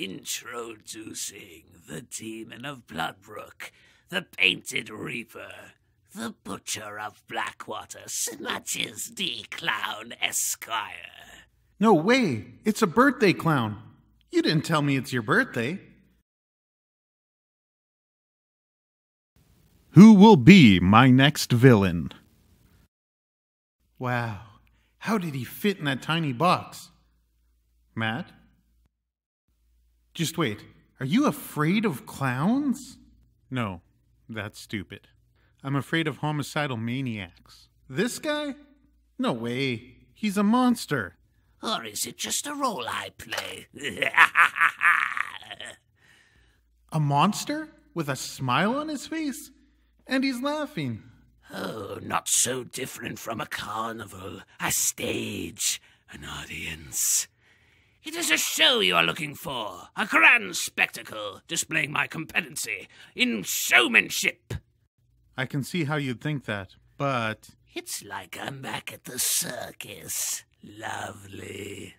Introducing the demon of Bloodbrook, the Painted Reaper, the Butcher of Blackwater, Snatches D. Clown Esquire. No way! It's a birthday clown! You didn't tell me it's your birthday. Who will be my next villain? Wow, how did he fit in that tiny box? Matt? Just wait. Are you afraid of clowns? No, that's stupid. I'm afraid of homicidal maniacs. This guy? No way. He's a monster. Or is it just a role I play? a monster? With a smile on his face? And he's laughing. Oh, not so different from a carnival, a stage, an audience. It is a show you are looking for, a grand spectacle displaying my competency in showmanship. I can see how you'd think that, but. It's like I'm back at the circus. Lovely.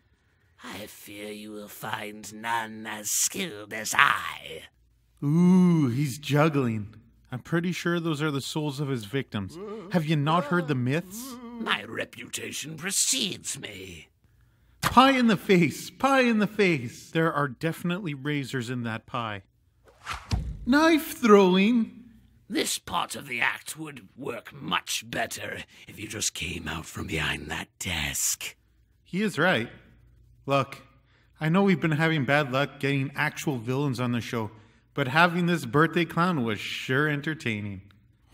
I fear you will find none as skilled as I. Ooh, he's juggling. I'm pretty sure those are the souls of his victims. Have you not heard the myths? My reputation precedes me. Pie in the face! Pie in the face! There are definitely razors in that pie. Knife throwing? This part of the act would work much better if you just came out from behind that desk. He is right. Look, I know we've been having bad luck getting actual villains on the show, but having this birthday clown was sure entertaining.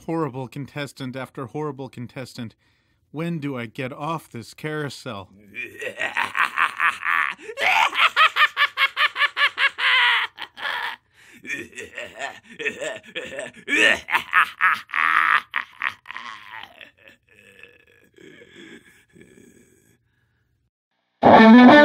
Horrible contestant after horrible contestant. When do I get off this carousel?